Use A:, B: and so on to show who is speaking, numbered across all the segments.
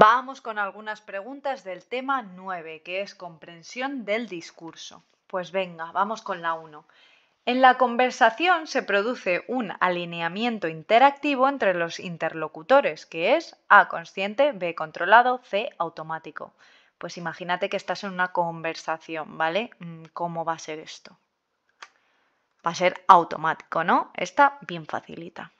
A: Vamos con algunas preguntas del tema 9, que es comprensión del discurso. Pues venga, vamos con la 1. En la conversación se produce un alineamiento interactivo entre los interlocutores, que es A consciente, B controlado, C automático. Pues imagínate que estás en una conversación, ¿vale? Mm, ¿Cómo va a ser esto? Va a ser automático, ¿no? Está bien facilita.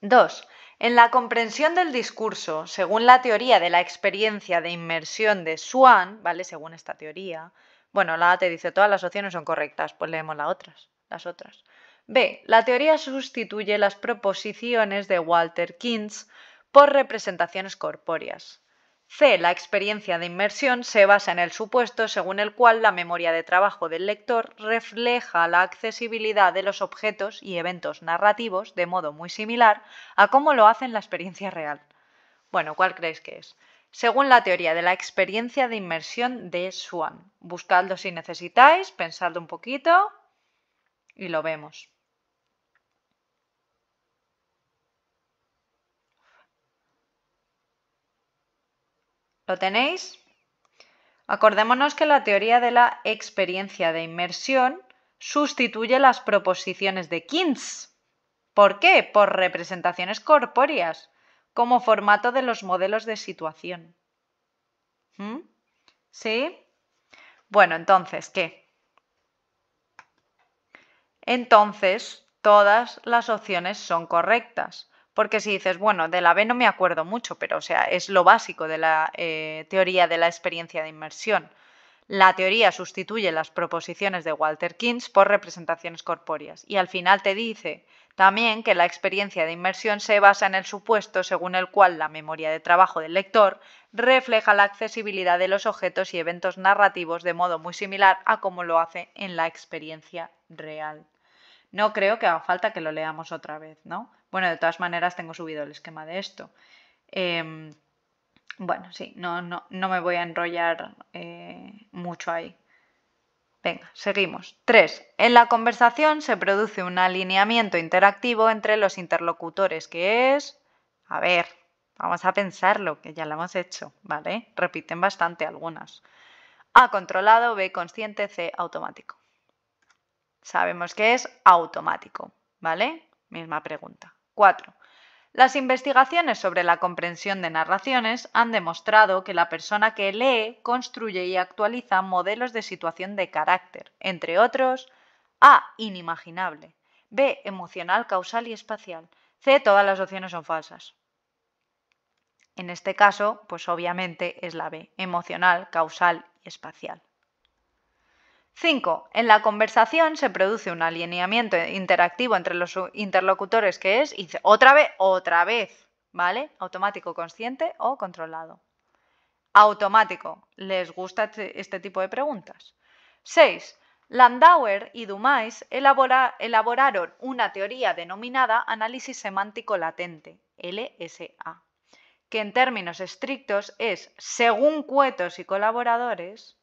A: 2. En la comprensión del discurso, según la teoría de la experiencia de inmersión de Swan, ¿vale? Según esta teoría, bueno, la A te dice todas las opciones son correctas, pues leemos las otras, las otras. B. La teoría sustituye las proposiciones de Walter Kintz por representaciones corpóreas. C. La experiencia de inmersión se basa en el supuesto según el cual la memoria de trabajo del lector refleja la accesibilidad de los objetos y eventos narrativos de modo muy similar a cómo lo hacen la experiencia real. Bueno, ¿cuál creéis que es? Según la teoría de la experiencia de inmersión de Swan. Buscadlo si necesitáis, pensadlo un poquito y lo vemos. ¿Lo tenéis? Acordémonos que la teoría de la experiencia de inmersión sustituye las proposiciones de Keynes. ¿Por qué? Por representaciones corpóreas, como formato de los modelos de situación. ¿Mm? ¿Sí? Bueno, entonces, ¿qué? Entonces, todas las opciones son correctas. Porque si dices, bueno, de la B no me acuerdo mucho, pero o sea, es lo básico de la eh, teoría de la experiencia de inmersión. La teoría sustituye las proposiciones de Walter Kings por representaciones corpóreas y al final te dice también que la experiencia de inmersión se basa en el supuesto según el cual la memoria de trabajo del lector refleja la accesibilidad de los objetos y eventos narrativos de modo muy similar a como lo hace en la experiencia real. No creo que haga falta que lo leamos otra vez, ¿no? Bueno, de todas maneras tengo subido el esquema de esto. Em, bueno, sí, no, no, no, me voy a enrollar eh, mucho ahí. Venga, seguimos. 3. En la conversación se produce un alineamiento interactivo entre los interlocutores, que es... A ver, vamos a pensarlo, que ya lo hemos hecho, ¿vale? Repiten bastante algunas. A controlado, B consciente, C automático. Sabemos que es automático, ¿vale? Misma pregunta. 4. Las investigaciones sobre la comprensión de narraciones han demostrado que la persona que lee construye y actualiza modelos de situación de carácter, entre otros, A. Inimaginable. B. Emocional, causal y espacial. C. Todas las opciones son falsas. En este caso, pues obviamente es la B, emocional, causal y espacial. 5. En la conversación se produce un alineamiento interactivo entre los interlocutores que es dice, otra vez, otra vez, ¿vale? Automático, consciente o controlado. Automático. ¿Les gusta este, este tipo de preguntas? 6. Landauer y Dumais elaboraron una teoría denominada análisis semántico latente, LSA, que en términos estrictos es, según cuetos y colaboradores,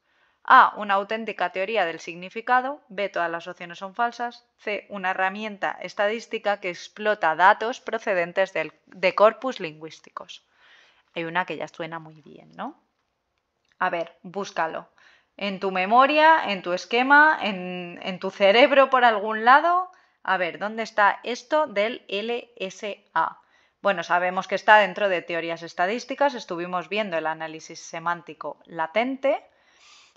A: a. Una auténtica teoría del significado. B. Todas las opciones son falsas. C. Una herramienta estadística que explota datos procedentes de corpus lingüísticos. Hay una que ya suena muy bien, ¿no? A ver, búscalo. En tu memoria, en tu esquema, en, en tu cerebro por algún lado. A ver, ¿dónde está esto del LSA? Bueno, sabemos que está dentro de teorías estadísticas. Estuvimos viendo el análisis semántico latente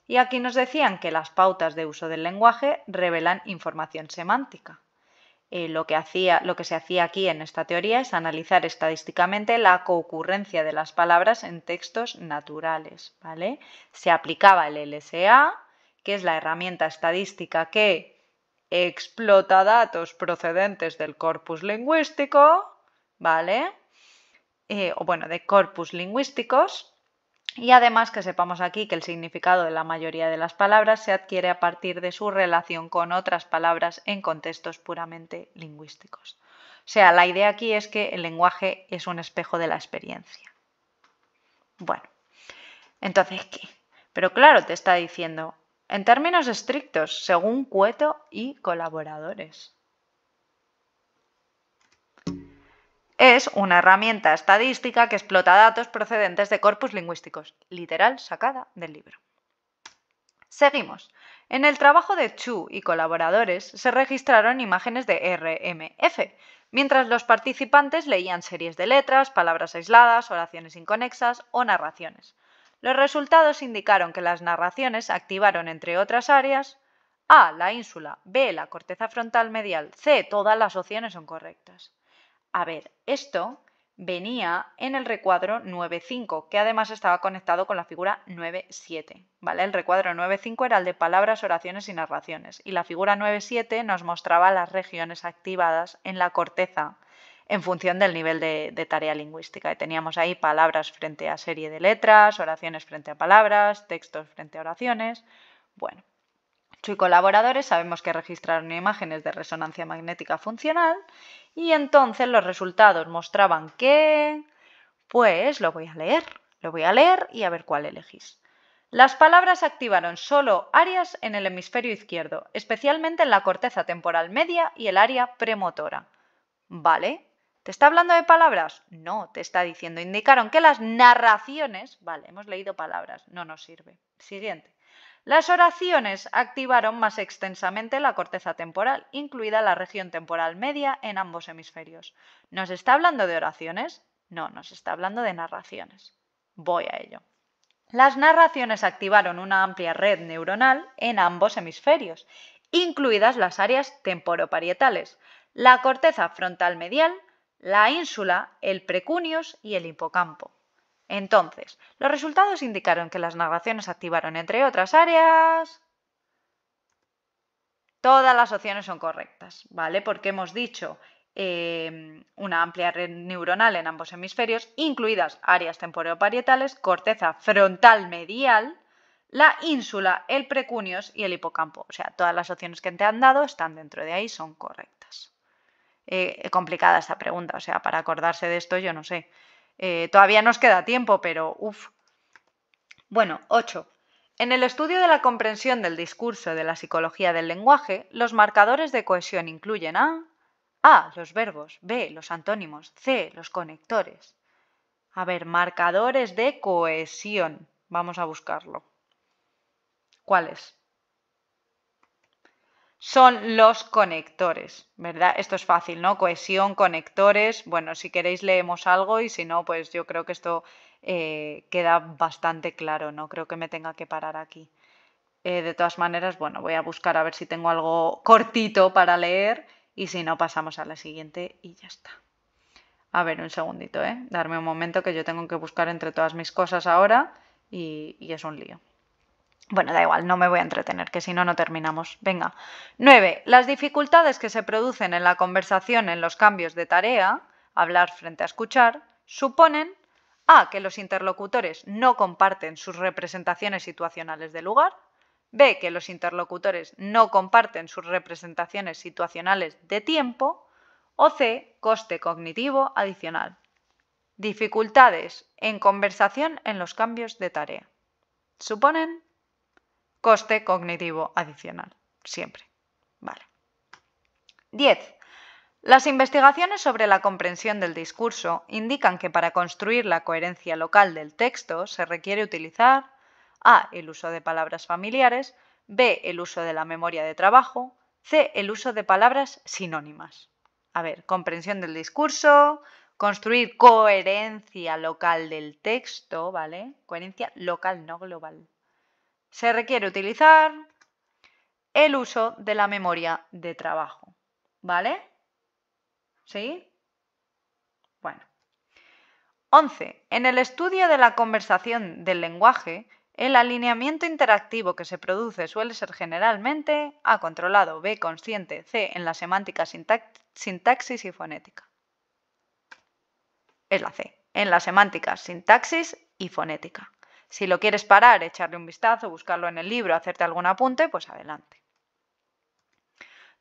A: y aquí nos decían que las pautas de uso del lenguaje revelan información semántica. Eh, lo, que se hacía aquí en esta teoría es analizar estadísticamente la coocurrencia de las palabras en textos naturales. ¿vale? Se aplicaba el LSA, que es la herramienta estadística que explota datos procedentes del corpus lingüístico, ¿vale? Eh, o bueno, de corpus lingüísticos, y además que sepamos aquí que el significado de la mayoría de las palabras se adquiere a partir de su relación con otras palabras en contextos puramente lingüísticos. O sea, la idea aquí es que el lenguaje es un espejo de la experiencia. Bueno, entonces, ¿qué? Pero claro, te está diciendo, en términos estrictos, según Cueto y colaboradores. es una herramienta estadística que explota datos procedentes de corpus lingüísticos, literal sacada del libro. Seguimos. En el trabajo de Chu y colaboradores se registraron imágenes de RMF, mientras los participantes leían series de letras, palabras aisladas, oraciones inconexas o narraciones. Los resultados indicaron que las narraciones activaron, entre otras áreas, A. La ínsula. B. La corteza frontal medial. C. Todas las opciones son correctas. A ver, esto venía en el recuadro 9.5, que además estaba conectado con la figura 9.7. ¿vale? El recuadro 9.5 era el de palabras, oraciones y narraciones, y la figura 9.7 nos mostraba las regiones activadas en la corteza en función del nivel de, tarea lingüística. Y teníamos ahí palabras frente a serie de letras, oraciones frente a palabras, textos frente a oraciones. Bueno, y colaboradores sabemos que registraron imágenes de resonancia magnética funcional y entonces los resultados mostraban que... Pues lo voy a leer, lo voy a leer y a ver cuál elegís. Las palabras activaron solo áreas en el hemisferio izquierdo, especialmente en la corteza temporal media y el área premotora. ¿Vale? ¿Te está hablando de palabras? No, te está diciendo. Indicaron que las narraciones... Vale, hemos leído palabras, no nos sirve. Siguiente. Las oraciones activaron más extensamente la corteza temporal, incluida la región temporal media en ambos hemisferios. ¿Nos está hablando de oraciones? No, nos está hablando de narraciones. Voy a ello. Las narraciones activaron una amplia red neuronal en ambos hemisferios, incluidas las áreas temporoparietales, la corteza frontal medial, la ínsula, el precunios y el hipocampo. Entonces, los resultados indicaron que las narraciones activaron, entre otras áreas... Todas las opciones son correctas, ¿vale? Porque hemos dicho em, una amplia red neuronal en ambos hemisferios, incluidas áreas temporoparietales, corteza frontal medial, la ínsula, el precunios y el hipocampo. O sea, todas las opciones que te han dado están dentro de ahí, son correctas. Eh, complicada esta pregunta, o sea, para acordarse de esto yo no sé. Eh, todavía nos queda tiempo, pero uff. Bueno, 8. En el estudio de la comprensión del discurso de la psicología del lenguaje, los marcadores de cohesión incluyen a A, los verbos, B, los antónimos, C, los conectores. A ver, marcadores de cohesión. Vamos a buscarlo. ¿Cuáles? son los conectores, ¿verdad? Esto es fácil, ¿no? Cohesión, conectores. Bueno, si queréis leemos algo y si no, pues yo creo que esto eh, queda bastante claro, no creo que me tenga que parar aquí. Eh, de todas maneras, bueno, voy a buscar a ver si tengo algo cortito para leer y si no, pasamos a la siguiente y ya está. A ver, un segundito, ¿eh? Darme un momento que yo tengo que buscar entre todas mis cosas ahora y es un lío. Bueno, da igual, no me voy a entretener, que si no, no terminamos. Venga. 9. Las dificultades que se producen en la conversación en los cambios de tarea, hablar frente a escuchar, suponen A. que los interlocutores no comparten sus representaciones situacionales de lugar. B. que los interlocutores no comparten sus representaciones situacionales de tiempo. O C. coste cognitivo adicional. Dificultades en conversación en los cambios de tarea. Suponen coste cognitivo adicional. Siempre. Vale. 10. Las investigaciones sobre la comprensión del discurso indican que para construir la coherencia local del texto se requiere utilizar A. el uso de palabras familiares, B. el uso de la memoria de trabajo, C. el uso de palabras sinónimas. A ver, comprensión del discurso, construir coherencia local del texto, ¿vale? Coherencia local, no global se requiere utilizar el uso de la memoria de trabajo. ¿Vale? ¿Sí? Bueno. 11. En el estudio de la conversación del lenguaje, el alineamiento interactivo que se produce suele ser generalmente A controlado, B consciente, C en la semántica, sintaxis y fonética. Es la C, en la semántica, sintaxis y fonética. Si lo quieres parar, echarle un vistazo, buscarlo en el libro, hacerte algún apunte, pues adelante.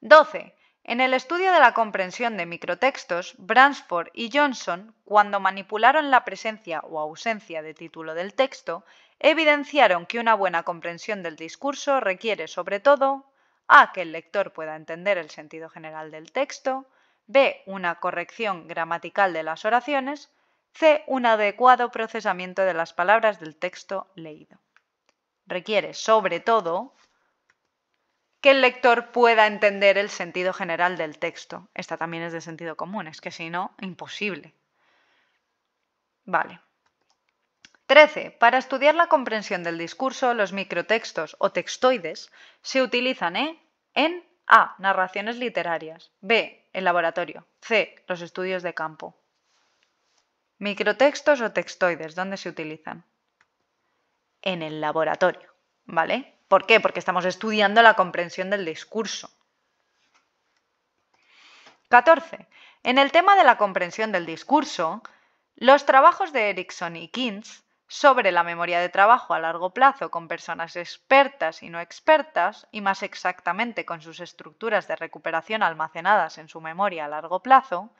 A: 12. En el estudio de la comprensión de microtextos, Bransford y Johnson, cuando manipularon la presencia o ausencia de título del texto, evidenciaron que una buena comprensión del discurso requiere, sobre todo, a. que el lector pueda entender el sentido general del texto, b. una corrección gramatical de las oraciones, C. Un adecuado procesamiento de las palabras del texto leído. Requiere, sobre todo, que el lector pueda entender el sentido general del texto. Esta también es de sentido común, es que si no, imposible. Vale. 13. Para estudiar la comprensión del discurso, los microtextos o textoides se utilizan ¿eh? en A. Narraciones literarias. B. El laboratorio. C. Los estudios de campo. Microtextos o textoides, ¿dónde se utilizan? En el laboratorio, ¿vale? ¿Por qué? Porque estamos estudiando la comprensión del discurso. 14. En el tema de la comprensión del discurso, los trabajos de Erickson y Kintz sobre la memoria de trabajo a largo plazo con personas expertas y no expertas, y más exactamente con sus estructuras de recuperación almacenadas en su memoria a largo plazo,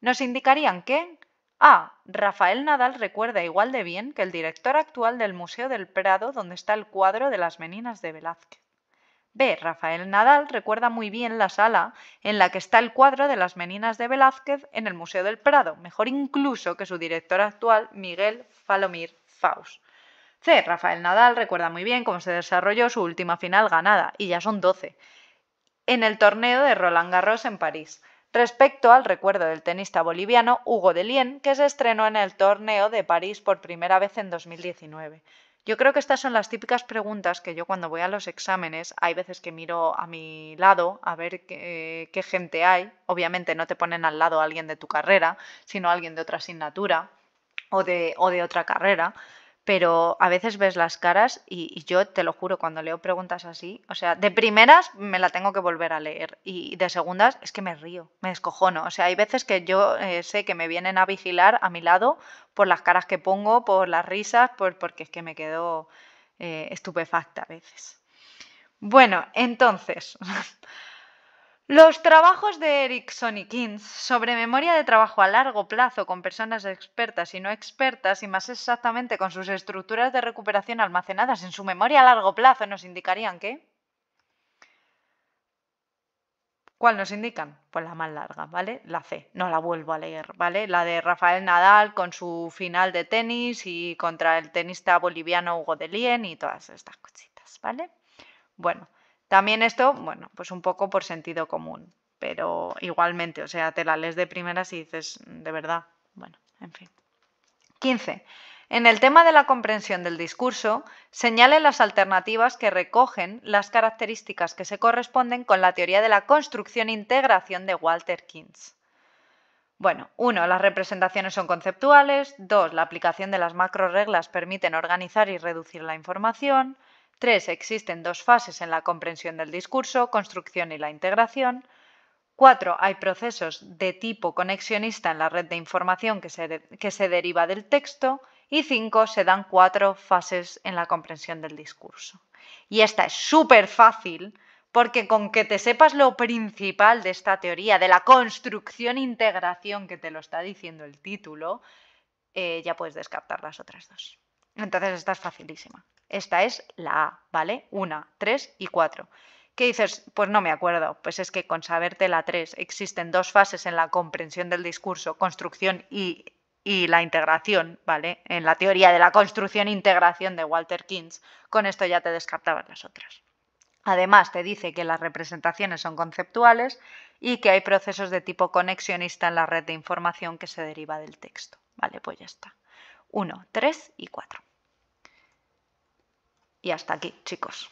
A: nos indicarían que a. Ah, Rafael Nadal recuerda igual de bien que el director actual del Museo del Prado donde está el cuadro de las meninas de Velázquez. B. Rafael Nadal recuerda muy bien la sala en la que está el cuadro de las meninas de Velázquez en el Museo del Prado, mejor incluso que su director actual, Miguel Falomir Faust. C. Rafael Nadal recuerda muy bien cómo se desarrolló su última final ganada, y ya son 12, en el torneo de Roland Garros en París respecto al recuerdo del tenista boliviano Hugo de Lien, que se estrenó en el torneo de París por primera vez en 2019. Yo creo que estas son las típicas preguntas que yo cuando voy a los exámenes hay veces que miro a mi lado a ver qué, gente hay. Obviamente no te ponen al lado a alguien de tu carrera, sino a alguien de otra asignatura o de otra carrera pero a veces ves las caras y, yo te lo juro, cuando leo preguntas así, o sea, de primeras me la tengo que volver a leer y de segundas es que me río, me descojono. O sea, hay veces que yo eh, sé que me vienen a vigilar a mi lado por las caras que pongo, por las risas, por, porque es que me quedo eh, estupefacta a veces. Bueno, entonces, Los trabajos de Erickson y Kins sobre memoria de trabajo a largo plazo con personas expertas y no expertas y más exactamente con sus estructuras de recuperación almacenadas en su memoria a largo plazo nos indicarían qué? ¿Cuál nos indican? Pues la más larga, ¿vale? La C, no la vuelvo a leer, ¿vale? La de Rafael Nadal con su final de tenis y contra el tenista boliviano Hugo de Lien y todas estas cositas, ¿vale? Bueno, también esto, bueno, pues un poco por sentido común, pero igualmente, o sea, te la lees de primeras y dices, mm, de verdad, bueno, en fin. 15. En el tema de la comprensión del discurso, señale las alternativas que recogen las características que se corresponden con la teoría de la construcción e integración de Walter Kings. Bueno, uno, las representaciones son conceptuales. Dos, la aplicación de las macro reglas permiten organizar y reducir la información. 3. Existen dos fases en la comprensión del discurso, construcción y la integración. 4. Hay procesos de tipo conexionista en la red de información que se, deriva del texto. Y cinco, Se dan cuatro fases en la comprensión del discurso. Y esta es súper fácil porque con que te sepas lo principal de esta teoría, de la construcción-integración e que te lo está diciendo el título, eh, ya puedes descartar las otras dos. Entonces esta es facilísima. Esta es la A, ¿vale? una, tres y cuatro. ¿Qué dices? Pues no me acuerdo. Pues es que con saberte la tres existen dos fases en la comprensión del discurso, construcción y, la integración, ¿vale? En la teoría de la construcción e integración de Walter Kings. con esto ya te descartabas las otras. Además, te dice que las representaciones son conceptuales y que hay procesos de tipo conexionista en la red de información que se deriva del texto. Vale, pues ya está. 1, tres y cuatro. Y hasta aquí, chicos.